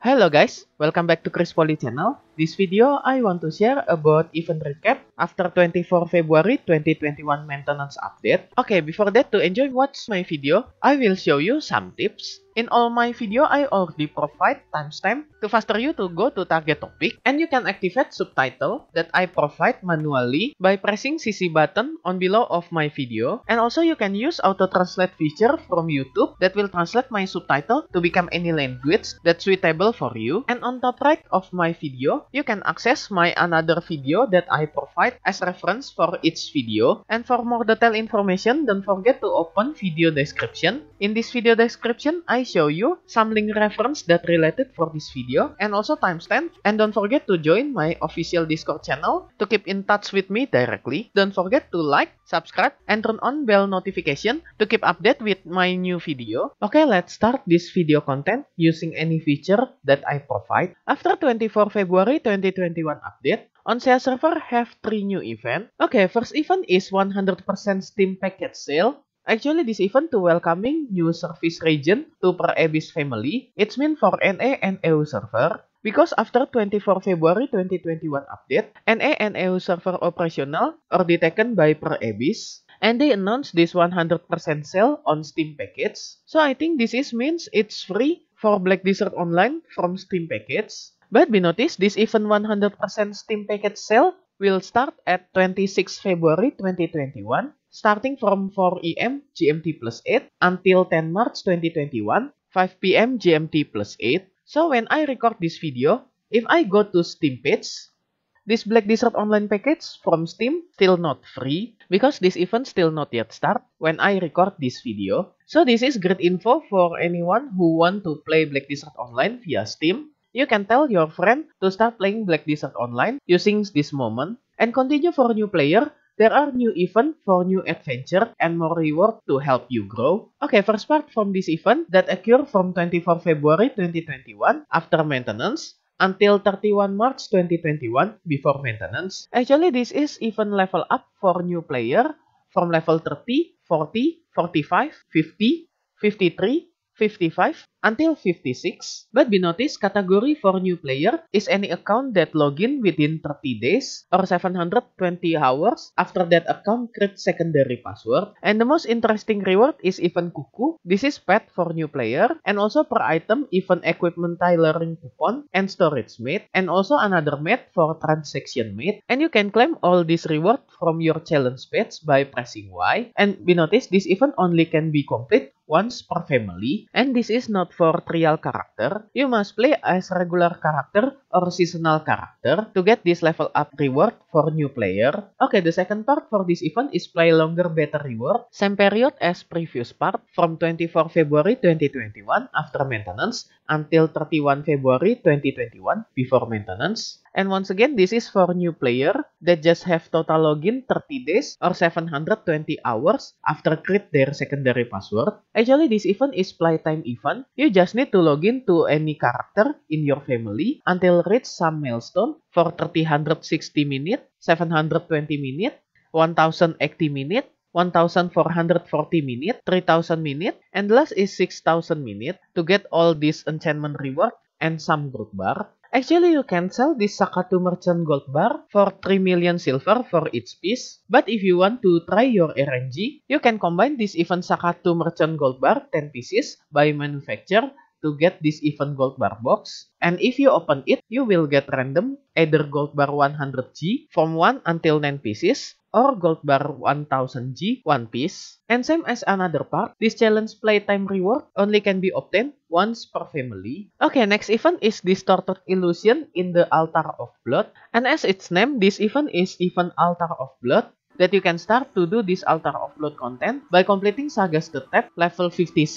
Hello guys, welcome back to Chris Poly channel. This video, I want to share about event recap after 24 February 2021 maintenance update. Okay, before that, to enjoy watch my video, I will show you some tips. In all my video, I already provide timestamp to faster you to go to target topic, and you can activate subtitle that I provide manually by pressing CC button on below of my video, and also you can use auto-translate feature from YouTube that will translate my subtitle to become any language that's suitable for you, and on top right of my video, you can access my another video that I provide as reference for each video. And for more detailed information, don't forget to open video description. In this video description, I show you some link reference that related for this video and also timestamp. And don't forget to join my official Discord channel to keep in touch with me directly. Don't forget to like, subscribe, and turn on bell notification to keep update with my new video. Okay, let's start this video content using any feature that I provide. After 24 February 2021 update, on sale server have three new event. Okay, first event is 100% Steam package sale. Actually, this event to welcoming new service region to Per Abyss family. It's mean for NA and EU server. Because after 24 February 2021 update, NA and EU server operational or detected by Per Abyss and they announced this 100% sale on Steam package. So I think this is means it's free for Black Desert Online from Steam package. But be noticed, this even 100% Steam package sale will start at 26 February 2021, starting from 4 am GMT plus 8 until 10 March 2021, 5 pm GMT plus 8. So when I record this video, if I go to Steam page, this Black Desert Online package from Steam still not free, because this event still not yet start when I record this video. So this is great info for anyone who want to play Black Desert Online via Steam, you can tell your friend to start playing Black Desert Online using this moment and continue for new player There are new event for new adventure and more reward to help you grow. Okay, first part from this event that occur from 24 February 2021 after maintenance until 31 March 2021 before maintenance. Actually, this is event level up for new player from level 30, 40, 45, 50, 53, 55 until 56. But be notice, category for new player is any account that login within 30 days or 720 hours after that account create secondary password. And the most interesting reward is even Kuku. This is pet for new player and also per item even equipment tailoring coupon and storage mate and also another mate for transaction mate. And you can claim all this reward from your challenge page by pressing Y. And be notice, this event only can be complete once per family, and this is not for trial character. You must play as regular character or seasonal character to get this level up reward for new player. Okay, the second part for this event is play longer better reward, same period as previous part from 24 February 2021 after maintenance until 31 February 2021 before maintenance. And once again, this is for new player that just have total login 30 days or 720 hours after create their secondary password. Actually, this event is playtime event. You just need to login to any character in your family until reach some milestone for 360 minute, 720 minute, 1080 minute, 1440 minute, 3000 minute, and last is 6000 minute to get all this enchantment reward and some group bar. Actually, you can sell this Sakatu Merchant Gold Bar for 3 million silver for each piece. But if you want to try your RNG, you can combine this event Sakatu Merchant Gold Bar 10 pieces by manufacturer to get this event gold bar box. And if you open it, you will get random either gold bar 100G from 1 until 9 pieces or gold bar 1000G One Piece, and same as another part, this challenge playtime reward only can be obtained once per family. Okay, next event is Distorted Illusion in the Altar of Blood, and as its name, this event is event Altar of Blood, that you can start to do this Altar of Blood content by completing Sagas the Tet level 56,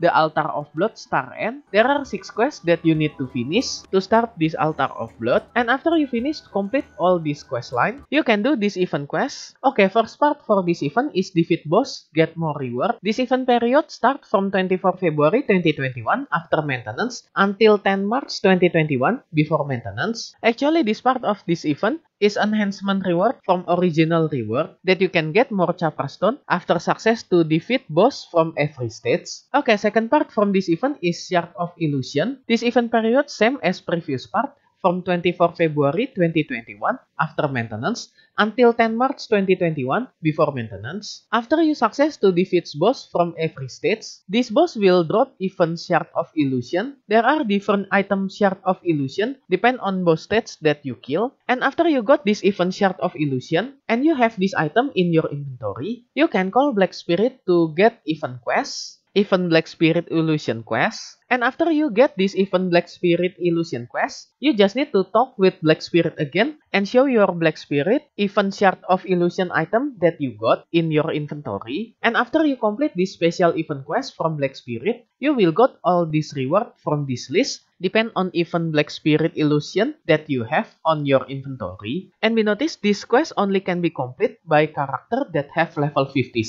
the Altar of Blood Star End. There are 6 quests that you need to finish to start this Altar of Blood and after you finish complete all this quest line, you can do this event quest. Okay, first part for this event is defeat boss, get more reward. This event period start from 24 February 2021 after maintenance until 10 March 2021 before maintenance. Actually, this part of this event is enhancement reward from original reward that you can get more chakra stone after success to defeat boss from every stage. Okay, second part from this event is Shard of Illusion. This event period same as previous part, from 24 February 2021 after maintenance until 10 March 2021 before maintenance. After you success to defeat boss from every stage, this boss will drop even Shard of Illusion. There are different item Shard of Illusion depend on boss stage that you kill. And after you got this even Shard of Illusion and you have this item in your inventory, you can call Black Spirit to get even quests Event Black Spirit Illusion Quest. And after you get this Event Black Spirit Illusion Quest, you just need to talk with Black Spirit again and show your Black Spirit Event Shard of Illusion item that you got in your inventory. And after you complete this special event quest from Black Spirit, you will got all this reward from this list depend on even black spirit illusion that you have on your inventory. And we notice this quest only can be complete by character that have level 56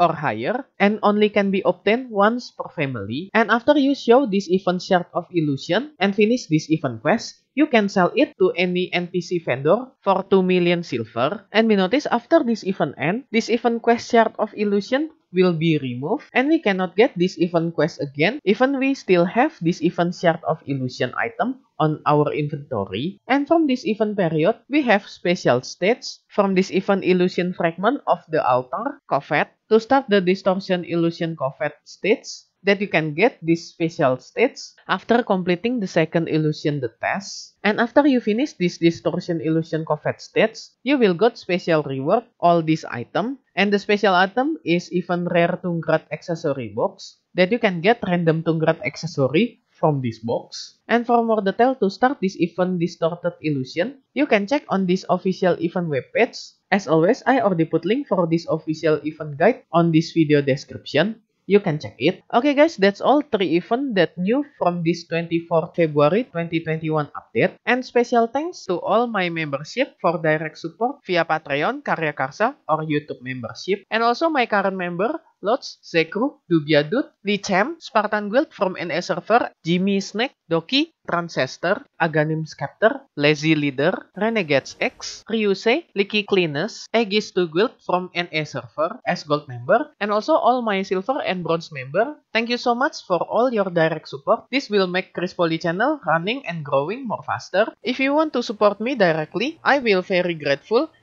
or higher and only can be obtained once per family. And after you show this event shard of illusion and finish this event quest, you can sell it to any NPC vendor for 2 million silver. And we notice after this event end, this event quest shard of illusion will be removed and we cannot get this event quest again even we still have this event shard of illusion item on our inventory and from this event period we have special states from this event illusion fragment of the altar covet to start the distortion illusion covet states that you can get this special stage after completing the second illusion the test. And after you finish this distortion illusion covet stage, you will get special reward all this item. And the special item is even rare Tungrat accessory box that you can get random Tungrat accessory from this box. And for more detail to start this event distorted illusion, you can check on this official event webpage. As always, I already put link for this official event guide on this video description. You can check it. Okay guys, that's all three event that new from this 24 February 2021 update. And special thanks to all my membership for direct support via Patreon, Karya Karsa, or YouTube membership. And also my current member Lodge, Zekru, Dubiadut, Lichem, Spartan Guild from NA Server, Jimmy Snake, Doki, Transcester, Aganim Scepter, Lazy Leader, Renegades X, Ryusei, Licky Cleaners, Aegis 2 Guild from NA Server as Gold member, and also all my Silver and Bronze member. Thank you so much for all your direct support. This will make Chris Poly channel running and growing more faster. If you want to support me directly, I will very grateful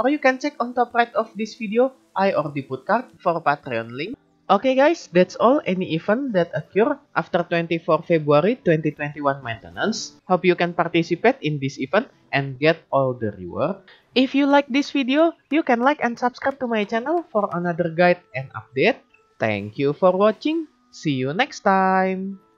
or you can check on top right of this video, I already put card for Patreon link. Okay guys, that's all any event that occur after 24 February 2021 maintenance. Hope you can participate in this event and get all the reward. If you like this video, you can like and subscribe to my channel for another guide and update. Thank you for watching. See you next time.